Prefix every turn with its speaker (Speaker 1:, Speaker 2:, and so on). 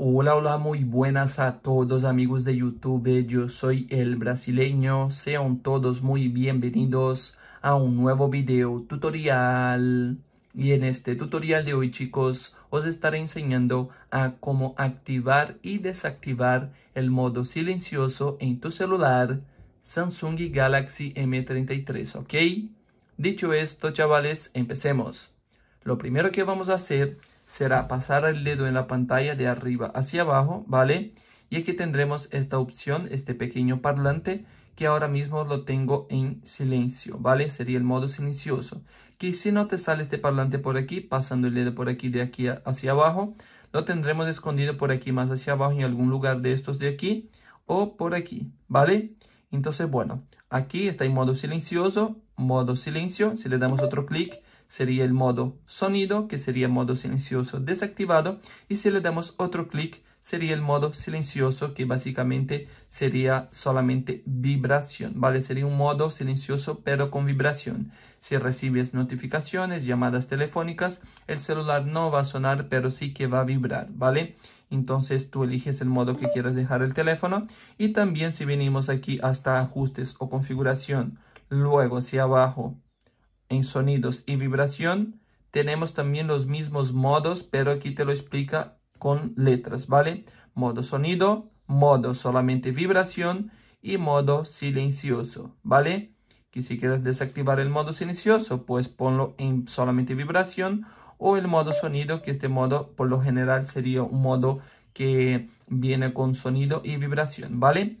Speaker 1: Hola, hola, muy buenas a todos amigos de YouTube, yo soy el brasileño, sean todos muy bienvenidos a un nuevo video tutorial. Y en este tutorial de hoy chicos, os estaré enseñando a cómo activar y desactivar el modo silencioso en tu celular Samsung Galaxy M33, ¿ok? Dicho esto chavales, empecemos. Lo primero que vamos a hacer será pasar el dedo en la pantalla de arriba hacia abajo, ¿vale? Y aquí tendremos esta opción, este pequeño parlante, que ahora mismo lo tengo en silencio, ¿vale? Sería el modo silencioso. Que si no te sale este parlante por aquí, pasando el dedo por aquí de aquí hacia abajo, lo tendremos escondido por aquí más hacia abajo en algún lugar de estos de aquí o por aquí, ¿vale? Entonces, bueno, aquí está en modo silencioso, modo silencio, si le damos otro clic, sería el modo sonido, que sería modo silencioso desactivado. Y si le damos otro clic, sería el modo silencioso, que básicamente sería solamente vibración, ¿vale? Sería un modo silencioso, pero con vibración. Si recibes notificaciones, llamadas telefónicas, el celular no va a sonar, pero sí que va a vibrar, ¿vale? Entonces tú eliges el modo que quieres dejar el teléfono. Y también si venimos aquí hasta ajustes o configuración, luego hacia abajo en sonidos y vibración tenemos también los mismos modos, pero aquí te lo explica con letras, ¿vale? Modo sonido, modo solamente vibración y modo silencioso, ¿vale? Que si quieres desactivar el modo silencioso, pues ponlo en solamente vibración o el modo sonido, que este modo por lo general sería un modo que viene con sonido y vibración, ¿vale?